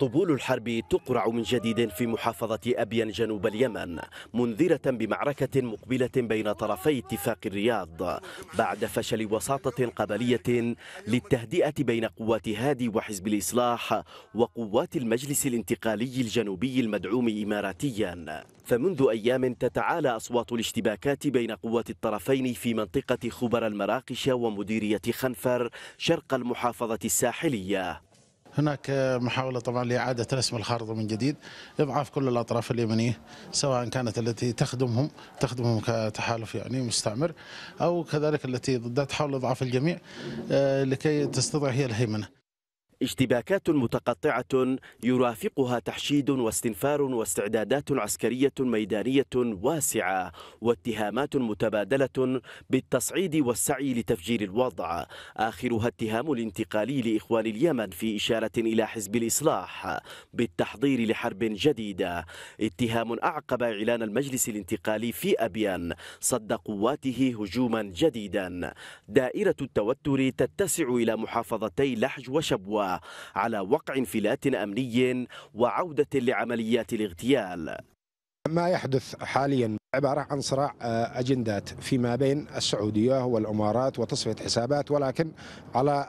طبول الحرب تقرع من جديد في محافظة أبين جنوب اليمن منذرة بمعركة مقبلة بين طرفي اتفاق الرياض بعد فشل وساطة قبلية للتهدئة بين قوات هادي وحزب الإصلاح وقوات المجلس الانتقالي الجنوبي المدعوم إماراتيا فمنذ أيام تتعالى أصوات الاشتباكات بين قوات الطرفين في منطقة خبر المراقشة ومديرية خنفر شرق المحافظة الساحلية هناك محاولة طبعا لإعادة رسم الخارطة من جديد إضعاف كل الأطراف اليمنية سواء كانت التي تخدمهم تخدمهم كتحالف يعني مستعمر أو كذلك التي ضدها تحاول إضعاف الجميع آه، لكي تستطيع هي الهيمنة اشتباكات متقطعة يرافقها تحشيد واستنفار واستعدادات عسكرية ميدانية واسعة واتهامات متبادلة بالتصعيد والسعي لتفجير الوضع آخرها اتهام الانتقالي لإخوان اليمن في إشارة إلى حزب الإصلاح بالتحضير لحرب جديدة اتهام أعقب إعلان المجلس الانتقالي في أبيان صد قواته هجوما جديدا دائرة التوتر تتسع إلى محافظتي لحج وشبوة على وقع انفلات أمني وعودة لعمليات الاغتيال ما يحدث حاليا عبارة عن صراع آه، أجندات فيما بين السعودية والأمارات وتصفية حسابات ولكن على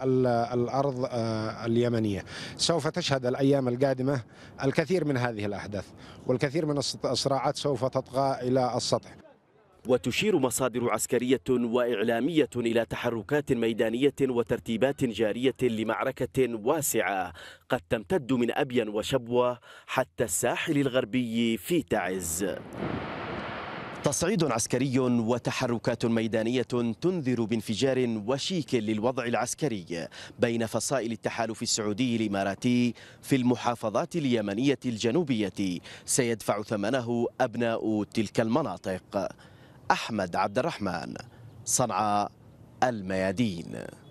الأرض آه، اليمنية سوف تشهد الأيام القادمة الكثير من هذه الأحداث والكثير من الصراعات سوف تطغى إلى السطح وتشير مصادر عسكرية وإعلامية إلى تحركات ميدانية وترتيبات جارية لمعركة واسعة قد تمتد من أبين وشبوة حتى الساحل الغربي في تعز تصعيد عسكري وتحركات ميدانية تنذر بانفجار وشيك للوضع العسكري بين فصائل التحالف السعودي الإماراتي في المحافظات اليمنية الجنوبية سيدفع ثمنه أبناء تلك المناطق أحمد عبد الرحمن صنعاء الميادين